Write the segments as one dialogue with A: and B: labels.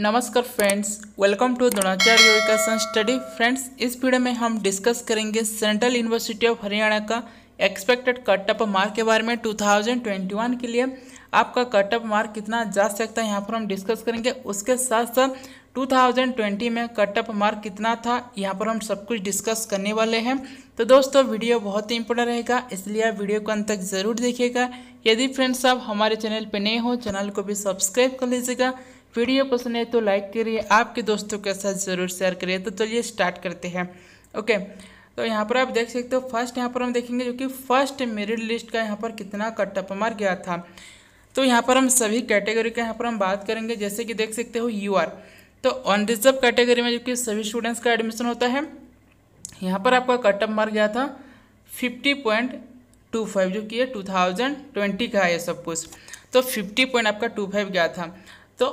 A: नमस्कार friends welcome to Dronacharya Vikasan study friends इस video में हम डिस्कस करेंगे सेंट्रल यूनिवर्सिटी ऑफ हरियाणा का एक्सपेक्टेड कट ऑफ मार्क के बारे में 2021 के लिए आपका कट ऑफ मार्क कितना जा सकता है यहाँ पर हम डिस्कस करेंगे उसके साथ साथ 2020 में कट ऑफ मार्क कितना था यहाँ पर हम सब कुछ डिस्कस करने वाले हैं तो दोस्तों वीडियो बहुत ही इंपॉर्टेंट रहेगा इसलिए आप वीडियो को अंत तक ज़रूर देखिएगा यदि फ्रेंड्स आप हमारे चैनल पर नए हो चैनल को भी सब्सक्राइब कर लीजिएगा वीडियो पसंद है तो लाइक करिए आपके दोस्तों के साथ ज़रूर शेयर करिए तो चलिए स्टार्ट करते हैं ओके तो यहाँ पर आप देख सकते हो फर्स्ट यहाँ पर हम देखेंगे जो कि फर्स्ट मेरिट लिस्ट का यहाँ पर कितना कटअप मार गया था तो यहाँ पर हम सभी कैटेगरी का यहाँ पर हम बात करेंगे जैसे कि देख सकते हो यू आर तो ऑन रिजर्व कैटेगरी में जो कि सभी स्टूडेंट्स का एडमिशन होता है यहाँ पर आपका कटअप मार गया था फिफ्टी पॉइंट टू फाइव जो कि है टू थाउजेंड ट्वेंटी का है सब कुछ तो फिफ्टी पॉइंट आपका टू फाइव गया था तो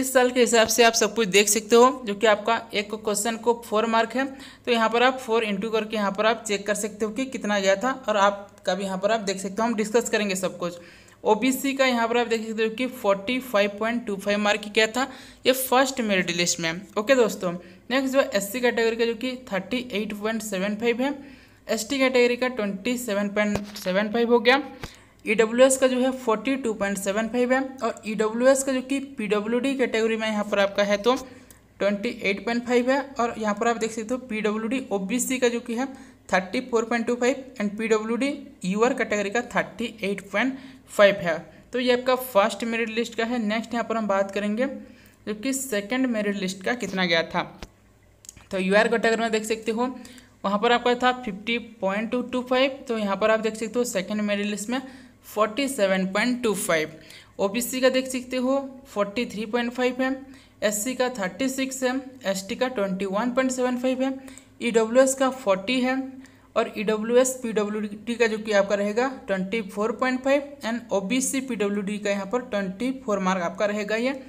A: इस साल के हिसाब से आप सब कुछ देख सकते हो जो कि आपका एक क्वेश्चन को फोर मार्क है तो यहाँ पर आप फोर इंटू करके यहाँ पर आप चेक कर सकते हो कि कितना गया था और का भी यहाँ पर आप देख सकते हो हम डिस्कस करेंगे सब कुछ ओबीसी का यहाँ पर आप देख सकते हो कि forty five point two five mark क्या था ये फर्स्ट मेरिट लिस्ट में ओके दोस्तों नेक्स्ट जो एस सी कैटेगरी का जो कि thirty eight point seven five है एस टी कैटेगरी का twenty seven point seven five हो गया ई e का जो है forty two point seven five है और ई e का जो कि पी डब्ल्यू डी कैटेगरी में यहाँ पर आपका है तो ट्वेंटी एट पॉइंट फाइव है और यहाँ पर आप देख सकते हो P W D O B C का जो कि है thirty four point two five and P W D U R category का थर्टी एट पॉइंट फाइव है तो ये आपका फर्स्ट मेरिट लिस्ट का है नेक्स्ट यहाँ पर हम बात करेंगे जो कि सेकेंड मेरिट लिस्ट का कितना गया था तो यू आर कैटेगरी में देख सकते हो वहाँ पर आपका था fifty point two two five तो यहाँ पर आप देख सकते हो सेकेंड मेरिट लिस्ट में forty seven point two five O B C का देख सकते हो फोर्टी थ्री पॉइंट फाइव है एस सी का थर्टी सिक्स है एस टी का twenty one point seven five है ई डब्ल्यू एस का फोर्टी है और E W S P W D का जो कि आपका रहेगा twenty four point five and O B C P W D का यहाँ पर ट्वेंटी फोर मार्क आपका रहेगा ये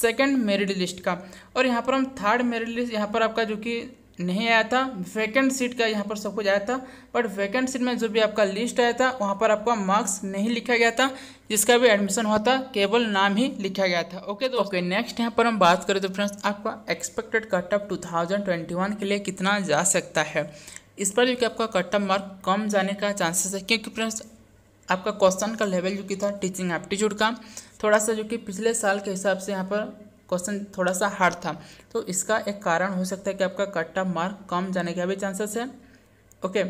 A: सेकेंड मेरिट लिस्ट का और यहाँ पर हम थर्ड मेरिट लिस्ट यहाँ पर आपका जो कि नहीं आया था वैकेंट सीट का यहाँ पर सब कुछ आया था बट वैकेंट सीट में जो भी आपका लिस्ट आया था वहाँ पर आपका मार्क्स नहीं लिखा गया था जिसका भी एडमिशन हुआ था केवल नाम ही लिखा गया था ओके तो ओके नेक्स्ट यहाँ पर हम बात करें तो फ्रेंड्स आपका expected cut off two thousand twenty one के लिए कितना जा सकता है इस पर जो कि आपका कट ऑफ मार्क कम जाने का चांसेस है क्योंकि फ्रेंड्स आपका क्वेश्चन का लेवल जो कि था टीचिंग एप्टीट्यूड का थोड़ा सा जो कि पिछले साल के हिसाब से यहाँ पर क्वेश्चन थोड़ा सा हार्ड था तो इसका एक कारण हो सकता है कि आपका कट ऑफ मार्क कम जाने का भी चांसेस है ओके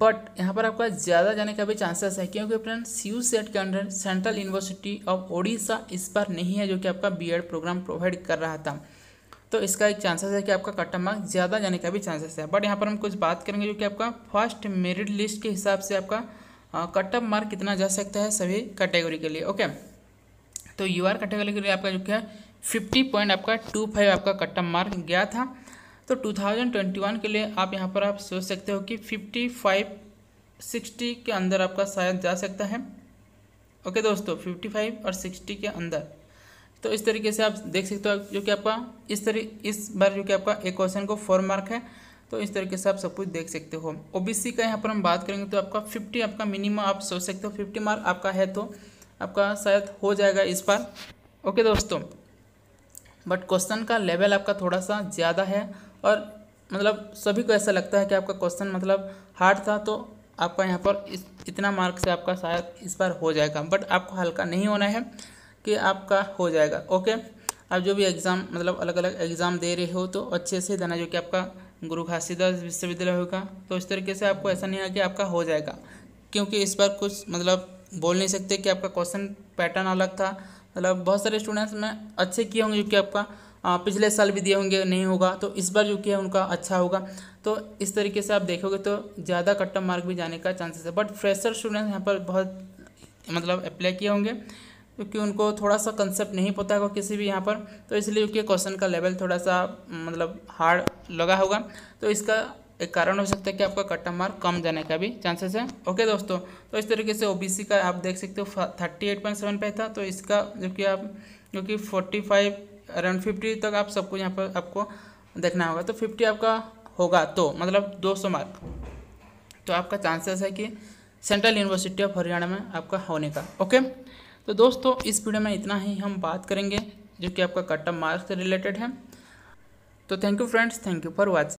A: बट यहाँ पर आपका ज़्यादा जाने का भी चांसेस है क्योंकि फ्रेंड सी सेट के under central university of Odisha इस बार नहीं है जो कि आपका बीएड प्रोग्राम प्रोवाइड कर रहा था तो इसका एक चांसेस है कि आपका कट ऑफ मार्क ज़्यादा जाने का भी चांसेस है बट यहाँ पर हम कुछ बात करेंगे जो कि आपका फर्स्ट मेरिट लिस्ट के हिसाब से आपका कट ऑफ मार्क कितना जा सकता है सभी कैटेगरी के लिए ओके तो यू आर कैटेगरी के लिए आपका जो क्या है फिफ्टी पॉइंट आपका टू फाइव आपका कट मार्क गया था तो टू थाउजेंड ट्वेंटी वन के लिए आप यहाँ पर आप सोच सकते हो कि फिफ्टी फाइव सिक्सटी के अंदर आपका शायद जा सकता है ओके दोस्तों फिफ्टी फाइव और सिक्सटी के अंदर तो इस तरीके से आप देख सकते हो जो कि आपका इस तरी इस बार जो कि आपका एक क्वेश्चन को फोर मार्क है तो इस तरीके से आप सब कुछ देख सकते हो ओबीसी का यहाँ पर हम बात करेंगे तो आपका फिफ्टी आपका मिनिमम आप सोच सकते हो फिफ्टी मार्क आपका है तो आपका शायद हो जाएगा इस बार ओके दोस्तों बट क्वेश्चन का लेवल आपका थोड़ा सा ज़्यादा है और मतलब सभी को ऐसा लगता है कि आपका क्वेश्चन मतलब हार्ड था तो आपका यहाँ पर इस इतना मार्क से आपका शायद इस बार हो जाएगा बट आपको हल्का नहीं होना है कि आपका हो जाएगा ओके आप जो भी एग्ज़ाम मतलब अलग अलग एग्ज़ाम दे रहे हो तो अच्छे से देना जो कि आपका गुरु घासीदास विश्वविद्यालय होगा तो इस तरीके से आपको ऐसा नहीं है कि आपका हो जाएगा क्योंकि इस बार कुछ मतलब बोल नहीं सकते कि आपका क्वेश्चन पैटर्न अलग था मतलब बहुत सारे स्टूडेंट्स में अच्छे किए होंगे जो कि आपका आ, पिछले साल भी दिए होंगे नहीं होगा तो इस बार जो कि उनका अच्छा होगा तो इस तरीके से आप देखोगे तो ज़्यादा कट्टा मार्क भी जाने का चांसेस है बट फ्रेशर स्टूडेंट्स यहाँ पर बहुत मतलब अप्लाई किए होंगे क्योंकि उनको थोड़ा सा कंसेप्ट नहीं पता होगा किसी भी यहाँ पर तो इसलिए क्योंकि क्वेश्चन का लेवल थोड़ा सा मतलब हार्ड लगा होगा तो इसका एक कारण हो सकता है कि आपका कट ऑफ मार्क कम जाने का भी चांसेस है ओके दोस्तों तो इस तरीके से ओबीसी का आप देख सकते हो थर्टी एट पॉइंट सेवन पे था तो इसका जो कि आप जो कि फोर्टी फाइव अराउंड फिफ्टी तक आप सबको यहाँ पर आपको देखना होगा तो फिफ्टी आपका होगा तो मतलब दो सौ मार्क तो आपका चांसेस है कि सेंट्रल यूनिवर्सिटी ऑफ हरियाणा में आपका होने का ओके तो दोस्तों इस वीडियो में इतना ही हम बात करेंगे जो कि आपका कट ऑफ मार्क्स से रिलेटेड है तो thank you friends thank you for watching